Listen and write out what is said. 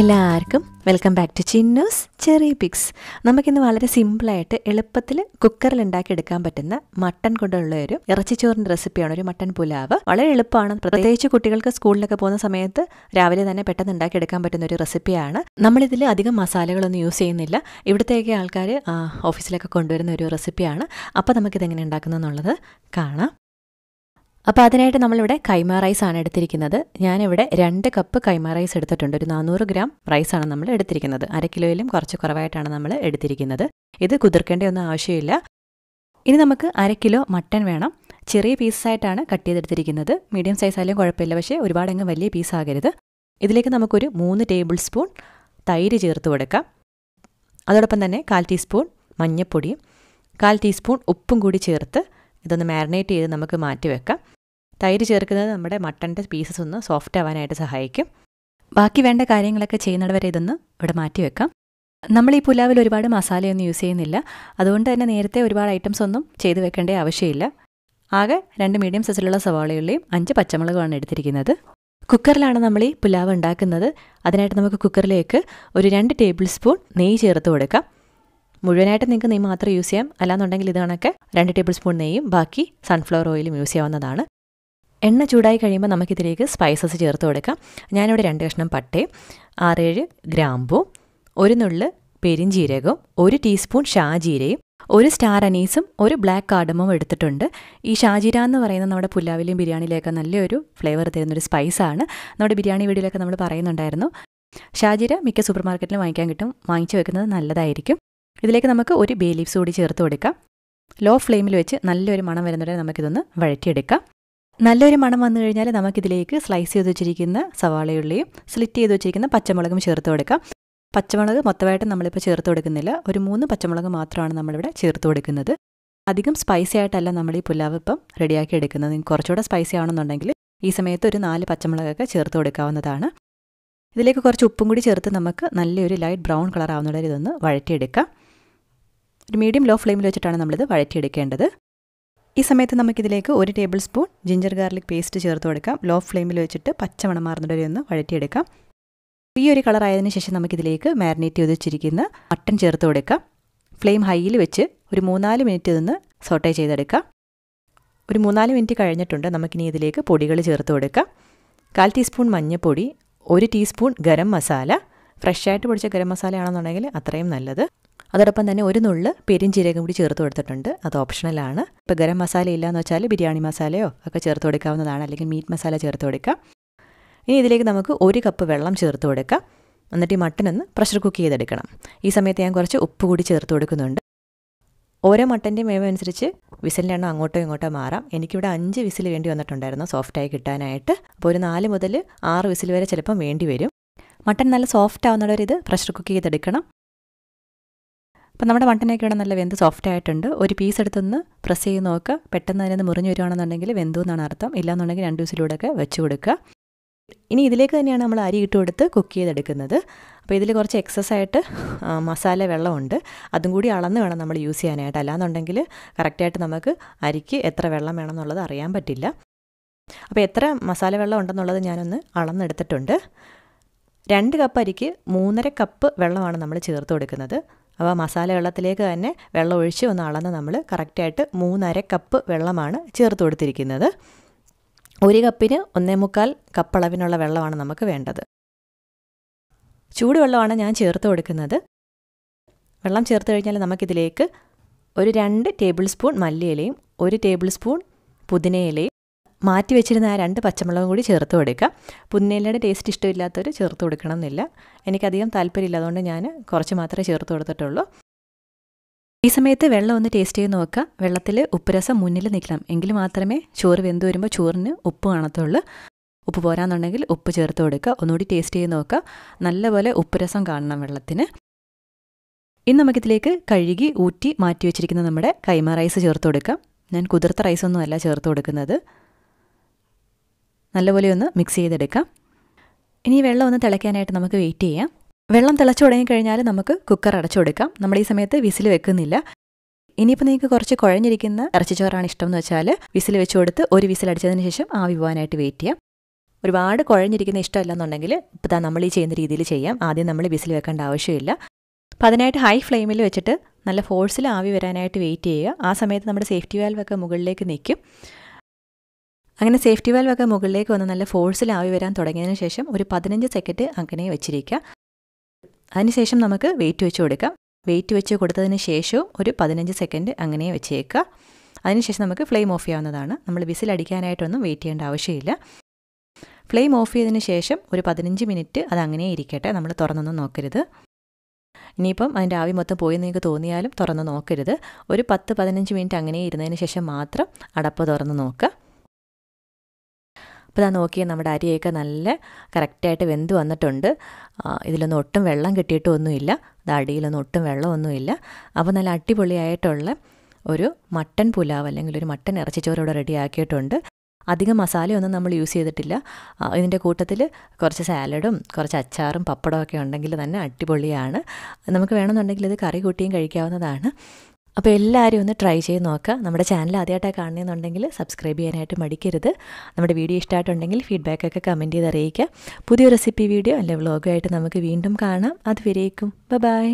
എല്ലാവർക്കും welcome back to Chinnu's cherry picks നമുക്കിന്ന് വളരെ സിമ്പിളായിട്ട് എളുപ്പത്തിൽ കുക്കറിൽ ഉണ്ടാക്കിയെടുക്കാൻ പറ്റുന്ന മട്ടൺ കൊണ്ടുള്ള ഒരു ഇറച്ചിച്ചോറിൻ്റെ റെസിപ്പിയാണ് ഒരു മട്ടൺ പുലാവ് വളരെ എളുപ്പമാണ് പ്രത്യേകിച്ച് കുട്ടികൾക്ക് സ്കൂളിലൊക്കെ പോകുന്ന സമയത്ത് രാവിലെ തന്നെ പെട്ടെന്ന് ഉണ്ടാക്കിയെടുക്കാൻ പറ്റുന്ന ഒരു റെസിപ്പിയാണ് നമ്മളിതിൽ അധികം മസാലകളൊന്നും യൂസ് ചെയ്യുന്നില്ല ഇവിടുത്തേക്ക് ആൾക്കാർ ഓഫീസിലൊക്കെ കൊണ്ടുവരുന്ന ഒരു റെസിപ്പിയാണ് അപ്പോൾ നമുക്കിതെങ്ങനെ ഉണ്ടാക്കുന്നതെന്നുള്ളത് കാണാം അപ്പോൾ അതിനായിട്ട് നമ്മളിവിടെ കൈമ റൈസ് ആണ് എടുത്തിരിക്കുന്നത് ഞാനിവിടെ രണ്ട് കപ്പ് കൈമ റൈസ് എടുത്തിട്ടുണ്ട് ഒരു നാനൂറ് ഗ്രാം റൈസാണ് നമ്മൾ എടുത്തിരിക്കുന്നത് അര കിലോയിലും കുറച്ച് കുറവായിട്ടാണ് നമ്മൾ എടുത്തിരിക്കുന്നത് ഇത് കുതിർക്കേണ്ട ഒന്നും ആവശ്യമില്ല ഇനി നമുക്ക് അര കിലോ മട്ടൻ വേണം ചെറിയ പീസായിട്ടാണ് കട്ട് ചെയ്തെടുത്തിരിക്കുന്നത് മീഡിയം സൈസ് ആയാലും കുഴപ്പമില്ല പക്ഷേ ഒരുപാടങ്ങ് വലിയ പീസാകരുത് ഇതിലേക്ക് നമുക്കൊരു മൂന്ന് ടേബിൾ സ്പൂൺ തൈര് ചേർത്ത് കൊടുക്കാം അതോടൊപ്പം തന്നെ കാൽ ടീസ്പൂൺ മഞ്ഞൾപ്പൊടിയും കാൽ ടീസ്പൂൺ ഉപ്പും കൂടി ചേർത്ത് ഇതൊന്ന് മാരിനേറ്റ് ചെയ്ത് നമുക്ക് മാറ്റി വെക്കാം തൈര് ചേർക്കുന്നത് നമ്മുടെ മട്ടൻ്റെ പീസസ് ഒന്ന് സോഫ്റ്റ് ആവാനായിട്ട് സഹായിക്കും ബാക്കി വേണ്ട കാര്യങ്ങളൊക്കെ ചെയ്യുന്നവരെ ഇതൊന്ന് ഇവിടെ മാറ്റി വെക്കാം നമ്മൾ ഈ പുലാവിൽ ഒരുപാട് മസാലയൊന്നും യൂസ് ചെയ്യുന്നില്ല അതുകൊണ്ട് തന്നെ നേരത്തെ ഒരുപാട് ഐറ്റംസ് ഒന്നും ചെയ്തു വെക്കേണ്ട ആവശ്യമില്ല ആകെ രണ്ട് മീഡിയം സൈസിലുള്ള സവാളയുള്ളിയും അഞ്ച് പച്ചമുളകുമാണ് എടുത്തിരിക്കുന്നത് കുക്കറിലാണ് നമ്മൾ ഈ പുലാവ് ഉണ്ടാക്കുന്നത് അതിനായിട്ട് നമുക്ക് കുക്കറിലേക്ക് ഒരു രണ്ട് ടേബിൾ സ്പൂൺ നെയ്യ് ചേർത്ത് കൊടുക്കാം മുഴുവനായിട്ട് നിങ്ങൾക്ക് നെയ്യ് മാത്രം യൂസ് ചെയ്യാം അല്ലാന്നുണ്ടെങ്കിൽ ഇത് കണക്ക് രണ്ട് ടേബിൾ സ്പൂൺ നെയ്യും ബാക്കി സൺഫ്ലവർ ഓയിലും യൂസ് ചെയ്യാവുന്നതാണ് എണ്ണ ചൂടായി കഴിയുമ്പോൾ നമുക്കിതിലേക്ക് സ്പൈസസ് ചേർത്ത് കൊടുക്കാം ഞാനിവിടെ രണ്ട് കഷ്ണം പട്ടയും ആറേഴ് ഗ്രാമ്പു ഒരു നുള്ള് പെരിഞ്ജീരകവും ഒരു ടീസ്പൂൺ ഷാജീരയും ഒരു സ്റ്റാർ അനീസും ഒരു ബ്ലാക്ക് കാർഡമും എടുത്തിട്ടുണ്ട് ഈ ഷാജീര എന്ന് പറയുന്നത് നമ്മുടെ പുല്ലാവിലെയും ബിരിയാണിയിലൊക്കെ നല്ലൊരു ഫ്ലേവർ തരുന്നൊരു സ്പൈസാണ് നമ്മുടെ ബിരിയാണി വീടിലൊക്കെ നമ്മൾ പറയുന്നുണ്ടായിരുന്നു ഷാജീര മിക്ക സൂപ്പർ മാർക്കറ്റിലും വാങ്ങിക്കാൻ കിട്ടും വാങ്ങിച്ചു വെക്കുന്നത് നല്ലതായിരിക്കും ഇതിലേക്ക് നമുക്ക് ഒരു ബേ ലീവ്സ് കൂടി ചേർത്ത് കൊടുക്കാം ലോ ഫ്ലെയിമിൽ വെച്ച് നല്ലൊരു മണം വരുന്നവരെ നമുക്കിതൊന്ന് വഴറ്റിയെടുക്കാം നല്ലൊരു മണം വന്നു കഴിഞ്ഞാൽ നമുക്കിതിലേക്ക് സ്ലൈസ് ചെയ്ത് വെച്ചിരിക്കുന്ന സവാളയുള്ളിയും സ്ലിറ്റ് ചെയ്ത് വെച്ചിരിക്കുന്ന പച്ചമുളകും ചേർത്ത് കൊടുക്കാം പച്ചമുളക് മൊത്തമായിട്ട് നമ്മളിപ്പോൾ ചേർത്ത് കൊടുക്കുന്നില്ല ഒരു മൂന്ന് പച്ചമുളക് മാത്രമാണ് നമ്മളിവിടെ ചേർത്ത് കൊടുക്കുന്നത് അധികം സ്പൈസി ആയിട്ടല്ല നമ്മൾ ഈ പുലാവ് ഇപ്പം റെഡിയാക്കി എടുക്കുന്നത് കുറച്ചുകൂടെ സ്പൈസി ആണെന്നുണ്ടെങ്കിൽ ഈ സമയത്ത് ഒരു നാല് പച്ചമുളകൊക്കെ ചേർത്ത് കൊടുക്കാവുന്നതാണ് ഇതിലേക്ക് കുറച്ച് ഉപ്പും കൂടി ചേർത്ത് നമുക്ക് നല്ലൊരു ലൈറ്റ് ബ്രൗൺ കളർ ആവുന്ന ഇതൊന്ന് വഴറ്റിയെടുക്കാം ഒരു മീഡിയം ലോ ഫ്ലെയിമിൽ വെച്ചിട്ടാണ് നമ്മളിത് വഴറ്റിയെടുക്കേണ്ടത് ഈ സമയത്ത് നമുക്കിതിലേക്ക് ഒരു tablespoon ginger garlic paste ചേർത്ത് കൊടുക്കാം ലോ ഫ്ലെയിമിൽ വെച്ചിട്ട് പച്ചമണം മാറുന്നവരെ ഒന്ന് വഴറ്റിയെടുക്കാം ഈ ഒരു കളർ ആയതിനു ശേഷം നമുക്കിതിലേക്ക് മാരിനേറ്റ് ചെയ്ത് വെച്ചിരിക്കുന്ന മട്ടൺ ചേർത്ത് കൊടുക്കാം ഫ്ലെയിം ഹൈയിൽ വെച്ച് ഒരു മൂന്നാല് മിനിറ്റ് ഇതൊന്ന് സോട്ടേ ചെയ്തെടുക്കാം ഒരു മൂന്നാല് മിനിറ്റ് കഴിഞ്ഞിട്ടുണ്ട് നമുക്കിനി ഇതിലേക്ക് പൊടികൾ ചേർത്ത് കൊടുക്കാം കാൽ ടീസ്പൂൺ മഞ്ഞൾപ്പൊടി ഒരു ടീസ്പൂൺ ഗരം മസാല ഫ്രഷായിട്ട് പൊടിച്ച ഗരം മസാല ആണെന്നുണ്ടെങ്കിൽ അത്രയും നല്ലത് അതോടൊപ്പം തന്നെ ഒരു നുള്ള് പെരിഞ്ചീരകം കൂടി ചേർത്ത് കൊടുത്തിട്ടുണ്ട് അത് ഓപ്ഷണലാണ് ഇപ്പം ഗരം മസാല ഇല്ലയെന്ന് വെച്ചാൽ ബിരിയാണി മസാലയോ ഒക്കെ ചേർത്ത് കൊടുക്കാവുന്നതാണ് അല്ലെങ്കിൽ മീറ്റ് മസാല ചേർത്ത് കൊടുക്കാം ഇനി ഇതിലേക്ക് നമുക്ക് ഒരു കപ്പ് വെള്ളം ചേർത്ത് കൊടുക്കാം എന്നിട്ട് ഈ മട്ടനൊന്ന് പ്രഷർ കുക്ക് ചെയ്തെടുക്കണം ഈ സമയത്ത് ഞാൻ കുറച്ച് ഉപ്പ് കൂടി ചേർത്ത് കൊടുക്കുന്നുണ്ട് ഓരോ മട്ടൻ്റെ വേവ് അനുസരിച്ച് വിസിലിൻ്റെ എണ്ണം അങ്ങോട്ടോ ഇങ്ങോട്ടോ മാറാം എനിക്കിവിടെ അഞ്ച് വിസിൽ വേണ്ടി വന്നിട്ടുണ്ടായിരുന്നു സോഫ്റ്റായി കിട്ടാനായിട്ട് അപ്പോൾ ഒരു നാല് മുതൽ ആറ് വിസിൽ വരെ ചിലപ്പം വേണ്ടി വരും മട്ടൺ നല്ല സോഫ്റ്റ് ആവുന്നവരിത് പ്രഷർ കുക്ക് ചെയ്തെടുക്കണം അപ്പം നമ്മുടെ മട്ടനൊക്കെ നല്ല വെന്ത് സോഫ്റ്റ് ആയിട്ടുണ്ട് ഒരു പീസ് എടുത്തുനിന്ന് പ്രസ് ചെയ്ത് നോക്കുക പെട്ടെന്ന് അതിനൊന്ന് മുറിഞ്ഞു വരുവാണെന്നുണ്ടെങ്കിൽ വെന്തു എന്നാണ് അർത്ഥം ഇല്ലാന്നുണ്ടെങ്കിൽ രണ്ട് ദിവസത്തിലൂടെയൊക്കെ വെച്ച് കൊടുക്കുക ഇനി ഇതിലേക്ക് തന്നെയാണ് നമ്മൾ അരി ഇട്ട് കൊടുത്ത് കുക്ക് ചെയ്തെടുക്കുന്നത് അപ്പോൾ ഇതിൽ കുറച്ച് എക്സസ് ആയിട്ട് മസാല വെള്ളമുണ്ട് അതും കൂടി അളന്ന് വേണം നമ്മൾ യൂസ് ചെയ്യാനായിട്ട് അല്ലാന്നുണ്ടെങ്കിൽ കറക്റ്റായിട്ട് നമുക്ക് അരിക്ക് എത്ര വെള്ളം വേണം എന്നുള്ളത് അറിയാൻ പറ്റില്ല അപ്പോൾ എത്ര മസാല വെള്ളം ഉണ്ടെന്നുള്ളത് ഞാനൊന്ന് അളന്നെടുത്തിട്ടുണ്ട് രണ്ട് കപ്പ് അരിക്ക് മൂന്നര കപ്പ് വെള്ളമാണ് നമ്മൾ ചേർത്ത് കൊടുക്കുന്നത് അപ്പോൾ മസാല വെള്ളത്തിലേക്ക് തന്നെ വെള്ളം ഒഴിച്ച് ഒന്ന് അളന്ന് നമ്മൾ കറക്റ്റായിട്ട് മൂന്നര കപ്പ് വെള്ളമാണ് ചേർത്ത് കൊടുത്തിരിക്കുന്നത് ഒരു കപ്പിന് ഒന്നേ മുക്കാൽ കപ്പളവിനുള്ള വെള്ളമാണ് നമുക്ക് വേണ്ടത് ചൂടുവെള്ളമാണ് ഞാൻ ചേർത്ത് കൊടുക്കുന്നത് വെള്ളം ചേർത്ത് കഴിഞ്ഞാൽ നമുക്കിതിലേക്ക് ഒരു രണ്ട് ടേബിൾ സ്പൂൺ മല്ലിയിലയും ഒരു ടേബിൾ സ്പൂൺ പുതിനയിലയും മാറ്റി വെച്ചിരുന്ന ആ രണ്ട് പച്ചമുളകും കൂടി ചേർത്ത് കൊടുക്കുക പുന്നേലയുടെ ടേസ്റ്റ് ഇഷ്ടമില്ലാത്തവർ ചേർത്ത് കൊടുക്കണം എന്നില്ല എനിക്കധികം താല്പര്യമില്ല അതുകൊണ്ട് ഞാൻ കുറച്ച് മാത്രമേ ചേർത്ത് കൊടുത്തിട്ടുള്ളൂ ഈ സമയത്ത് വെള്ളം ഒന്ന് ടേസ്റ്റ് ചെയ്ത് നോക്കുക വെള്ളത്തിൽ ഉപ്പുരസം മുന്നിൽ നിൽക്കണം എങ്കിൽ മാത്രമേ ചോറ് വെന്ത് വരുമ്പോൾ ചോറിന് ഉപ്പ് കാണത്തുള്ളൂ ഉപ്പ് പോരാന്നുണ്ടെങ്കിൽ ഉപ്പ് ചേർത്ത് കൊടുക്കുക ഒന്നുകൂടി ടേസ്റ്റ് ചെയ്ത് നോക്കുക നല്ലപോലെ ഉപ്പുരസം കാണണം വെള്ളത്തിന് ഇനി നമുക്കിതിലേക്ക് കഴുകി ഊറ്റി മാറ്റി വെച്ചിരിക്കുന്ന നമ്മുടെ കൈമ റൈസ് ചേർത്ത് കൊടുക്കാം ഞാൻ കുതിർത്ത റൈസൊന്നുമല്ല ചേർത്ത് കൊടുക്കുന്നത് നല്ലപോലെ ഒന്ന് മിക്സ് ചെയ്തെടുക്കാം ഇനി വെള്ളം ഒന്ന് തിളയ്ക്കാനായിട്ട് നമുക്ക് വെയിറ്റ് ചെയ്യാം വെള്ളം തിളച്ചു തുടങ്ങിക്കഴിഞ്ഞാൽ നമുക്ക് കുക്കർ അടച്ചു കൊടുക്കാം നമ്മൾ ഈ സമയത്ത് വിസിൽ വെക്കുന്നില്ല ഇനിയിപ്പോൾ നിങ്ങൾക്ക് കുറച്ച് കുഴഞ്ഞിരിക്കുന്ന ഇറച്ചിച്ചോറാണ് ഇഷ്ടം എന്ന് വെച്ചാൽ വിസിൽ വെച്ച് കൊടുത്ത് ഒരു വിസിൽ അടിച്ചതിന് ശേഷം ആവി പോകാനായിട്ട് വെയിറ്റ് ചെയ്യാം ഒരുപാട് കുഴഞ്ഞിരിക്കുന്ന ഇഷ്ടമല്ല എന്നുണ്ടെങ്കിൽ ഇപ്പോൾ താ നമ്മൾ ഈ ചെയ്യുന്ന രീതിയിൽ ചെയ്യാം ആദ്യം നമ്മൾ വിസിൽ വെക്കേണ്ട ആവശ്യമില്ല അപ്പോൾ അതിനായിട്ട് ഹൈ ഫ്ലെയിമിൽ വെച്ചിട്ട് നല്ല ഫോഴ്സിൽ ആവി വരാനായിട്ട് വെയിറ്റ് ചെയ്യുക ആ സമയത്ത് നമ്മുടെ സേഫ്റ്റി വാൽവൊക്കെ മുകളിലേക്ക് നിൽക്കും അങ്ങനെ സേഫ്റ്റി വാൽവ് ഒക്കെ മുകളിലേക്ക് വന്ന് നല്ല ആവി വരാൻ തുടങ്ങിയതിന് ശേഷം ഒരു പതിനഞ്ച് സെക്കൻഡ് അങ്ങനെ വെച്ചിരിക്കുക അതിനുശേഷം നമുക്ക് വെയിറ്റ് വെച്ച് കൊടുക്കാം വെയിറ്റ് വെച്ച് കൊടുത്തതിന് ശേഷവും ഒരു പതിനഞ്ച് സെക്കൻഡ് അങ്ങനെ വെച്ചേക്കുക അതിനുശേഷം നമുക്ക് ഫ്ലെയിം ഓഫ് ചെയ്യാവുന്നതാണ് നമ്മൾ വിസിൽ അടിക്കാനായിട്ടൊന്നും വെയിറ്റ് ചെയ്യേണ്ട ആവശ്യമില്ല ഫ്ലെയിം ഓഫ് ചെയ്തതിന് ശേഷം ഒരു പതിനഞ്ച് മിനിറ്റ് അത് അങ്ങനെ ഇരിക്കട്ടെ നമ്മൾ തുറന്നൊന്നും നോക്കരുത് ഇനിയിപ്പം അതിൻ്റെ ആവി മൊത്തം പോയി നിങ്ങൾക്ക് തോന്നിയാലും തുറന്ന് നോക്കരുത് ഒരു പത്ത് പതിനഞ്ച് മിനിറ്റ് അങ്ങനെ ഇരുന്നതിന് ശേഷം മാത്രം അടപ്പ് തുറന്ന് നോക്കുക ഇപ്പോൾ ഇതാ നോക്കിയാൽ നമ്മുടെ അരിയൊക്കെ നല്ല കറക്റ്റായിട്ട് വെന്ത് വന്നിട്ടുണ്ട് ഇതിലൊന്നും ഒട്ടും വെള്ളം കിട്ടിയിട്ടൊന്നുമില്ല ഇത് അടിയിലൊന്നും ഒട്ടും വെള്ളമൊന്നുമില്ല അപ്പോൾ നല്ല അടിപൊളിയായിട്ടുള്ള ഒരു മട്ടൻ പുലാവ് അല്ലെങ്കിൽ ഒരു മട്ടൻ ഇറച്ചിച്ചോറ് ഇവിടെ റെഡിയാക്കിയിട്ടുണ്ട് അധികം മസാലയൊന്നും നമ്മൾ യൂസ് ചെയ്തിട്ടില്ല ഇതിൻ്റെ കൂട്ടത്തിൽ കുറച്ച് സാലഡും കുറച്ച് അച്ചാറും പപ്പടമൊക്കെ ഉണ്ടെങ്കിൽ തന്നെ അടിപൊളിയാണ് നമുക്ക് വേണമെന്നുണ്ടെങ്കിൽ ഇത് കറി കൂട്ടിയും കഴിക്കാവുന്നതാണ് അപ്പോൾ എല്ലാവരും ഒന്ന് ട്രൈ ചെയ്ത് നോക്കുക നമ്മുടെ ചാനൽ ആദ്യമായിട്ടാണ് കാണുന്നതെന്നുണ്ടെങ്കിൽ സബ്സ്ക്രൈബ് ചെയ്യാനായിട്ട് മടിക്കരുത് നമ്മുടെ വീഡിയോ ഇഷ്ടമായിട്ടുണ്ടെങ്കിൽ ഫീഡ്ബാക്കൊക്കെ കമൻറ്റ് ചെയ്ത് അറിയിക്കുക പുതിയ റെസിപ്പി വീഡിയോ അല്ലെങ്കിൽ വ്ളോഗുമായിട്ട് നമുക്ക് വീണ്ടും കാണാം അതുവരേക്കും ബ ബൈ